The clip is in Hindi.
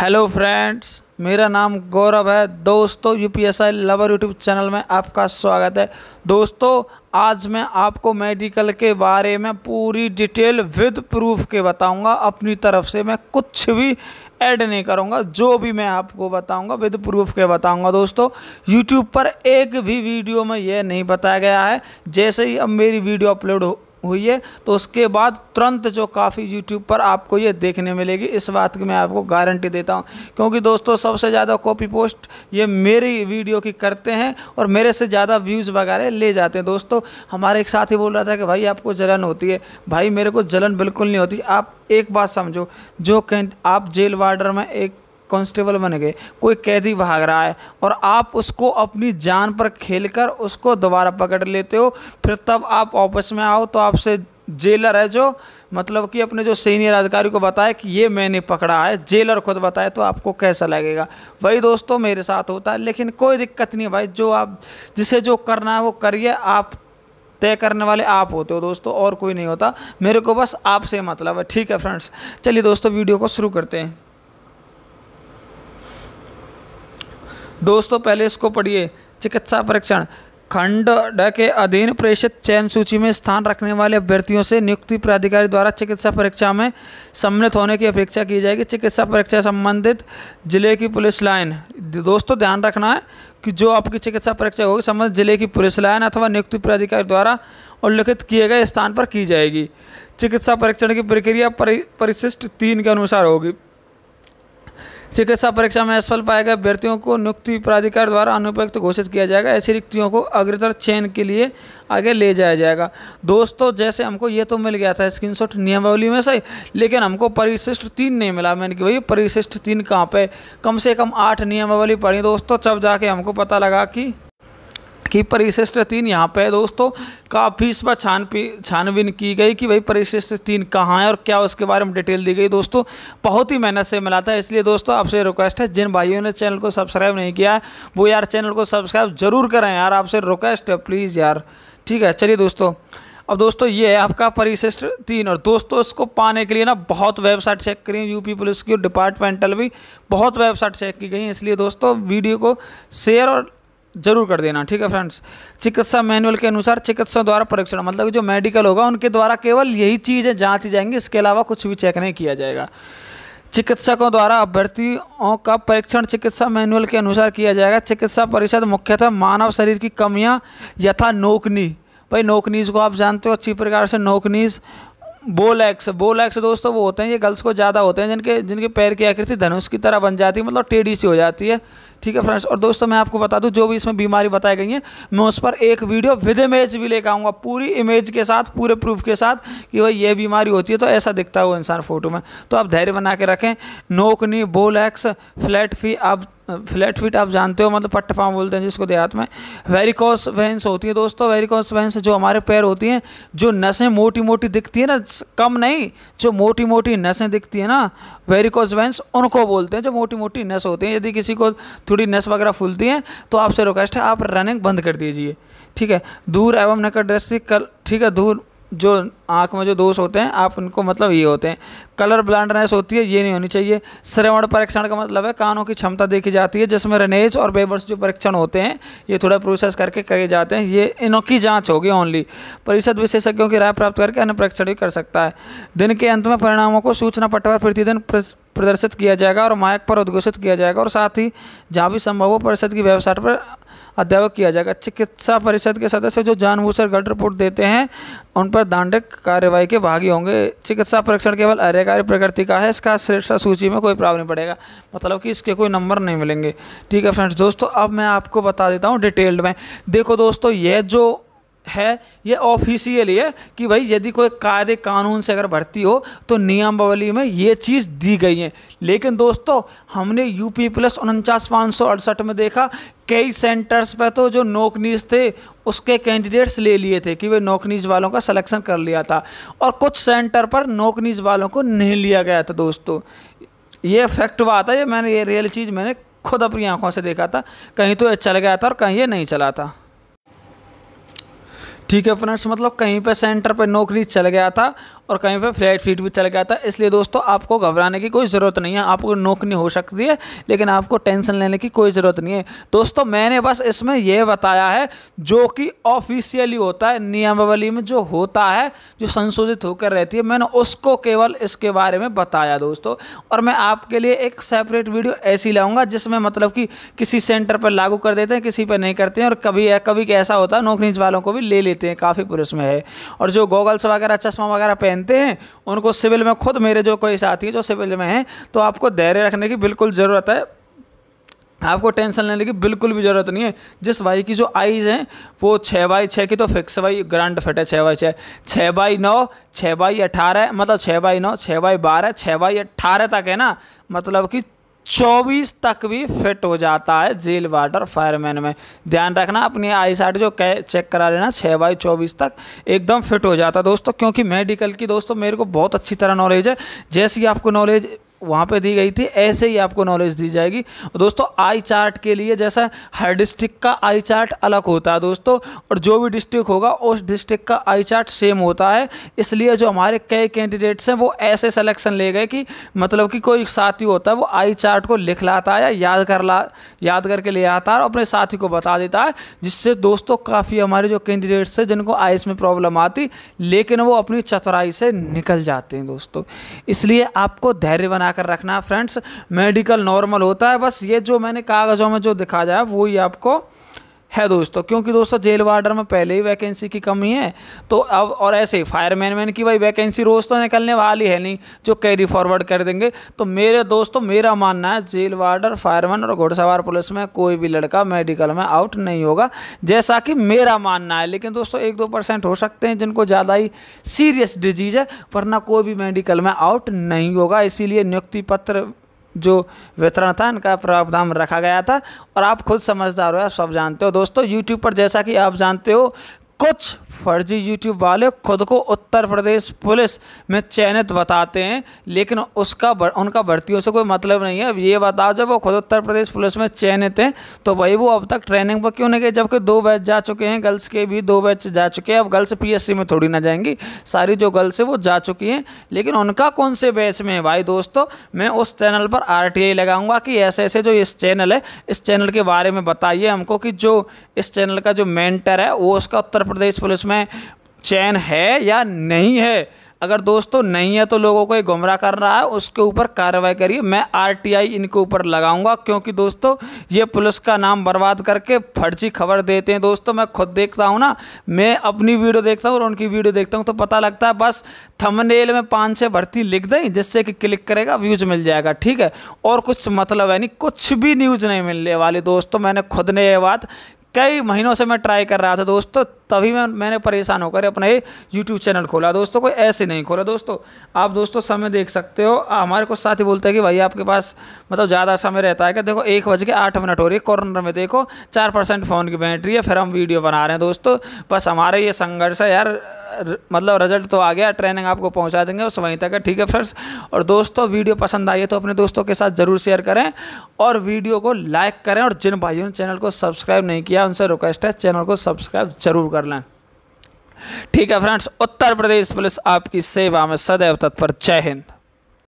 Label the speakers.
Speaker 1: हेलो फ्रेंड्स मेरा नाम गौरव है दोस्तों U P S I lover YouTube channel में आपका स्वागत है दोस्तों आज मैं आपको मेडिकल के बारे में पूरी डिटेल विद प्रूफ के बताऊंगा अपनी तरफ से मैं कुछ भी ऐड नहीं करूंगा जो भी मैं आपको बताऊंगा विद प्रूफ के बताऊंगा दोस्तों यूट्यूब पर एक भी वीडियो में यह नहीं बताया गया है जैसे ही अब मेरी वीडियो अपलोड हुई है तो उसके बाद तुरंत जो काफ़ी यूट्यूब पर आपको ये देखने मिलेगी इस बात की मैं आपको गारंटी देता हूँ क्योंकि दोस्तों सबसे ज़्यादा कॉपी पोस्ट ये मेरी वीडियो की करते हैं और मेरे से ज़्यादा व्यूज़ वगैरह ले जाते हैं दोस्तों हमारे एक साथ ही बोल रहा था कि भाई आपको जलन होती है भाई मेरे को जलन बिल्कुल नहीं होती आप एक बात समझो जो आप जेल वार्डर में एक कांस्टेबल बन गए कोई कैदी भाग रहा है और आप उसको अपनी जान पर खेलकर उसको दोबारा पकड़ लेते हो फिर तब आप ऑफिस में आओ तो आपसे जेलर है जो मतलब कि अपने जो सीनियर अधिकारी को बताए कि ये मैंने पकड़ा है जेलर खुद बताए तो आपको कैसा लगेगा वही दोस्तों मेरे साथ होता है लेकिन कोई दिक्कत नहीं भाई जो आप जिसे जो करना है वो करिए आप तय करने वाले आप होते हो दोस्तों और कोई नहीं होता मेरे को बस आपसे मतलब है ठीक है फ्रेंड्स चलिए दोस्तों वीडियो को शुरू करते हैं दोस्तों पहले इसको पढ़िए चिकित्सा परीक्षण खंड ड के अधीन प्रेषित चयन सूची में स्थान रखने वाले अभ्यर्थियों से नियुक्ति प्राधिकारी द्वारा चिकित्सा परीक्षा में सम्मिलित होने की अपेक्षा की जाएगी चिकित्सा परीक्षा संबंधित जिले की पुलिस लाइन दोस्तों ध्यान रखना है कि जो आपकी चिकित्सा परीक्षा होगी संबंधित जिले की पुलिस लाइन अथवा नियुक्ति प्राधिकारी द्वारा उल्लिखित किए गए स्थान पर की जाएगी चिकित्सा परीक्षण की प्रक्रिया परिशिष्ट तीन के अनुसार होगी चिकित्सा परीक्षा में असफल पाए गए अभ्यर्थियों को नियुक्ति प्राधिकार द्वारा अनुपयुक्त घोषित किया जाएगा ऐसी रिक्तियों को अग्रतर चयन के लिए आगे ले जाया जाएगा दोस्तों जैसे हमको ये तो मिल गया था स्क्रीन शॉट नियमावली में से लेकिन हमको परिशिष्ट तीन नहीं मिला मैंने कि भाई परिशिष्ट तीन कहाँ पे कम से कम आठ नियमावली पढ़ी दोस्तों तब जाके हमको पता लगा कि कि परिशिष्ट तीन यहाँ पे है दोस्तों काफ़ी इस पर छानपी छानबीन की गई कि भाई परिशिष्ट तीन कहाँ है और क्या उसके बारे में डिटेल दी गई दोस्तों बहुत ही मेहनत से मिला था इसलिए दोस्तों आपसे रिक्वेस्ट है जिन भाइयों ने चैनल को सब्सक्राइब नहीं किया है वो यार चैनल को सब्सक्राइब ज़रूर करें यार आपसे रिक्वेस्ट है प्लीज़ यार ठीक है चलिए दोस्तों अब दोस्तों ये है आपका परिशिष्ट तीन और दोस्तों इसको पाने के लिए ना बहुत वेबसाइट चेक करी यूपी पुलिस की डिपार्टमेंटल भी बहुत वेबसाइट चेक की गई हैं इसलिए दोस्तों वीडियो को शेयर और जरूर कर देना ठीक है फ्रेंड्स चिकित्सा मैनुअल के अनुसार चिकित्सा द्वारा परीक्षण मतलब जो मेडिकल होगा उनके द्वारा केवल यही चीज़ें जाँची जाएंगी इसके अलावा कुछ भी चेक नहीं किया जाएगा चिकित्सकों द्वारा अभ्यर्थियों का परीक्षण चिकित्सा मैनुअल के अनुसार किया जाएगा चिकित्सा परिषद मुख्यतः मानव शरीर की कमियां यथा नोकनी भाई नोकनीज को आप जानते हो अच्छी प्रकार से नोकनीज बोलैक्स बोलैक्स दोस्तों वो होते हैं ये गर्ल्स को ज़्यादा होते हैं जिनके जिनके पैर की आकृति धनुष की तरह बन जाती है मतलब टेढ़ी सी हो जाती है ठीक है फ्रेंड्स और दोस्तों मैं आपको बता दूं जो भी इसमें बीमारी बताई गई है मैं उस पर एक वीडियो विद इमेज भी लेकर आऊँगा पूरी इमेज के साथ पूरे प्रूफ के साथ कि भाई ये बीमारी होती है तो ऐसा दिखता वो इंसान फोटो में तो आप धैर्य बना के रखें नोकनी बोलैक्स फ्लैट फी आप फ्लैट फीट आप जानते हो मतलब पट्ट पाँव बोलते हैं जिसको देहात में वेरिकॉस वेंस होती है दोस्तों वेरिकॉस वेंस जो हमारे पैर होती हैं जो नसें मोटी मोटी दिखती है ना कम नहीं जो मोटी मोटी नसें दिखती हैं ना वेरिकॉस वेंस उनको बोलते हैं जो मोटी मोटी नस होती हैं यदि किसी को थोड़ी नस वगैरह फूलती हैं तो आपसे रिक्वेस्ट है आप रनिंग बंद कर दीजिए ठीक है दूर एवं नकट ड्रेस कल ठीक है दूर जो आँख में जो दोष होते हैं आप उनको मतलब ये होते हैं कलर ब्लाइंडनेस होती है ये नहीं होनी चाहिए श्रवण परीक्षण का मतलब है कानों की क्षमता देखी जाती है जिसमें रनेज और बेबर्स जो परीक्षण होते हैं ये थोड़ा प्रोसेस करके करे जाते हैं ये इनकी जांच जाँच होगी ओनली परिषद विशेषज्ञों की राय प्राप्त करके अन्य परीक्षण भी कर सकता है दिन के अंत में परिणामों को सूचना पट पर प्रतिदिन प्रदर्शित किया जाएगा और मायक पर उद्घोषित किया जाएगा और साथ ही जहाँ भी संभव हो परिषद की वेबसाइट पर अध्यापक किया जाएगा चिकित्सा परिषद के सदस्य जो जानबूझकर गलत रिपोर्ट देते हैं उन पर दांडिक कार्रवाई के भागी होंगे चिकित्सा परीक्षण केवल अर्यकारी प्रकृति का है इसका श्रेष्ठा सूची में कोई प्रभाव नहीं पड़ेगा मतलब कि इसके कोई नंबर नहीं मिलेंगे ठीक है फ्रेंड्स दोस्तों अब मैं आपको बता देता हूँ डिटेल्ड में देखो दोस्तों यह जो है ये ऑफिशियली है कि भाई यदि कोई कार्य कानून से अगर भर्ती हो तो नियमावली में ये चीज़ दी गई है लेकिन दोस्तों हमने यूपी प्लस उनचास पाँच सौ अड़सठ में देखा कई सेंटर्स पर तो जो नौकनीज थे उसके कैंडिडेट्स ले लिए थे कि वे नौकनीज वालों का सिलेक्शन कर लिया था और कुछ सेंटर पर नौकनीज वालों को नहीं लिया गया था दोस्तों ये फैक्ट बात है ये मैंने ये रियल चीज़ मैंने खुद अपनी आंखों से देखा था कहीं तो ये चल गया था और कहीं ये नहीं चला था ठीक है फ्रेंड्स मतलब कहीं पे सेंटर पे नौकरी चल गया था और कहीं पे फ्लैट फीट भी चल गया था इसलिए दोस्तों आपको घबराने की कोई ज़रूरत नहीं है आपको नौकरी हो सकती है लेकिन आपको टेंशन लेने की कोई ज़रूरत नहीं है दोस्तों मैंने बस इसमें यह बताया है जो कि ऑफिशियली होता है नियमावली में जो होता है जो संशोधित होकर रहती है मैंने उसको केवल इसके बारे में बताया दोस्तों और मैं आपके लिए एक सेपरेट वीडियो ऐसी लाऊँगा जिसमें मतलब कि किसी सेंटर पर लागू कर देते हैं किसी पर नहीं करते हैं और कभी कभी ऐसा होता है नौकरी वालों को भी ले लेते सम्मानित हैं काफ़ी पुरुष में है और जो गॉगल्स वगैरह चश्मा वगैरह पहनते हैं उनको सिविल में खुद मेरे जो कोई साथी है जो सिविल में हैं तो आपको धैर्य रखने की बिल्कुल ज़रूरत है आपको टेंशन लेने की बिल्कुल भी ज़रूरत नहीं है जिस भाई की जो आईज हैं वो छः बाई छः की तो फिक्स भाई ग्रांड फिट है छः बाई छः छः बाई नौ छः बाई अठारह मतलब छः बाई नौ छः बाई बारह छः बाई अट्ठारह तक है ना मतलब कि चौबीस तक भी फिट हो जाता है जेल वाटर फायरमैन में ध्यान रखना अपनी आई साइड जो कै चेक करा लेना छः बाई चौबीस तक एकदम फिट हो जाता है दोस्तों क्योंकि मेडिकल की दोस्तों मेरे को बहुत अच्छी तरह नॉलेज है जैसी आपको नॉलेज वहाँ पे दी गई थी ऐसे ही आपको नॉलेज दी जाएगी दोस्तों आई चार्ट के लिए जैसा हर डिस्ट्रिक्ट का आई चार्ट अलग होता है दोस्तों और जो भी डिस्ट्रिक्ट होगा उस डिस्ट्रिक्ट का आई चार्ट सेम होता है इसलिए जो हमारे कई कैंडिडेट्स हैं वो ऐसे सलेक्शन ले गए कि मतलब कि कोई साथी होता है वो आई चार्ट को लिख लाता है या याद कर ला याद करके ले आता है और अपने साथी को बता देता है जिससे दोस्तों काफ़ी हमारे जो कैंडिडेट्स हैं जिनको आइस में प्रॉब्लम आती लेकिन वो अपनी चतुराई से निकल जाते हैं दोस्तों इसलिए आपको धैर्य बना बनाकर रखना है फ्रेंड्स मेडिकल नॉर्मल होता है बस ये जो मैंने कागज़ों में जो दिखा जाए ही आपको है दोस्तों क्योंकि दोस्तों जेल वार्डर में पहले ही वैकेंसी की कमी है तो अब और ऐसे ही फायरमैन मैन मैन की भाई वैकेंसी रोज़ तो निकलने वाली है नहीं जो कैरी फॉरवर्ड कर देंगे तो मेरे दोस्तों मेरा मानना है जेल वार्डर फायरमैन और घोड़सवार पुलिस में कोई भी लड़का मेडिकल में आउट नहीं होगा जैसा कि मेरा मानना है लेकिन दोस्तों एक दो परसेंट हो सकते हैं जिनको ज़्यादा ही सीरियस डिजीज़ है वरना कोई भी मेडिकल में आउट नहीं होगा इसीलिए नियुक्ति पत्र जो वितरण था इनका प्रावधान रखा गया था और आप खुद समझदार हो आप सब जानते हो दोस्तों यूट्यूब पर जैसा कि आप जानते हो कुछ फर्जी यूट्यूब वाले खुद को उत्तर प्रदेश पुलिस में चयनित बताते हैं लेकिन उसका बर, उनका भर्तियों से कोई मतलब नहीं है अब ये बताओ जब वो खुद उत्तर प्रदेश पुलिस में चयनित हैं तो भाई वो अब तक ट्रेनिंग पर क्यों नहीं गए जबकि दो बैच जा चुके हैं गर्ल्स के भी दो बैच जा चुके हैं अब गर्ल्स पी में थोड़ी ना जाएंगी सारी जो गर्ल्स है वो जा चुकी हैं लेकिन उनका कौन से बैच में है भाई दोस्तों मैं उस चैनल पर आर लगाऊंगा कि ऐसे ऐसे जो इस चैनल है इस चैनल के बारे में बताइए हमको कि जो इस चैनल का जो मैंटर है वो उसका उत्तर प्रदेश पुलिस में चयन है या नहीं है अगर दोस्तों नहीं है तो लोगों को ये गुमराह कर रहा है उसके ऊपर कार्रवाई करिए मैं आरटीआई इनके ऊपर लगाऊंगा क्योंकि दोस्तों ये पुलिस का नाम बर्बाद करके फर्जी खबर देते हैं दोस्तों मैं खुद देखता हूँ ना मैं अपनी वीडियो देखता हूँ और उनकी वीडियो देखता हूँ तो पता लगता है बस थमनेल में पाँच छः भर्ती लिख दें जिससे कि क्लिक करेगा व्यूज़ मिल जाएगा ठीक है और कुछ मतलब है नहीं कुछ भी न्यूज़ नहीं मिलने वाली दोस्तों मैंने खुद ने ये बात कई महीनों से मैं ट्राई कर रहा था दोस्तों तभी मैं मैंने परेशान होकर अपना ये यूट्यूब चैनल खोला दोस्तों कोई ऐसे नहीं खोला दोस्तों आप दोस्तों समय देख सकते हो हमारे कुछ साथी बोलते हैं कि भाई आपके पास मतलब ज़्यादा समय रहता है कि देखो एक बज के आठ मिनट हो रही है कॉर्नर में देखो चार परसेंट फ़ोन की बैटरी है फिर हम वीडियो बना रहे हैं दोस्तों बस हमारा ये संघर्ष है यार मतलब रिजल्ट तो आ गया ट्रेनिंग आपको पहुँचा देंगे उस वहीं तक है ठीक है फ्रेंड्स और दोस्तों वीडियो पसंद आई है तो अपने दोस्तों के साथ ज़रूर शेयर करें और वीडियो को लाइक करें और जिन भाइयों ने चैनल को सब्सक्राइब नहीं किया भैया उनसे रिक्वेस्ट है चैनल को सब्सक्राइब जरूर कर लें ठीक है फ्रेंड्स उत्तर प्रदेश पुलिस आपकी सेवा में सदैव तत्पर जय हिंद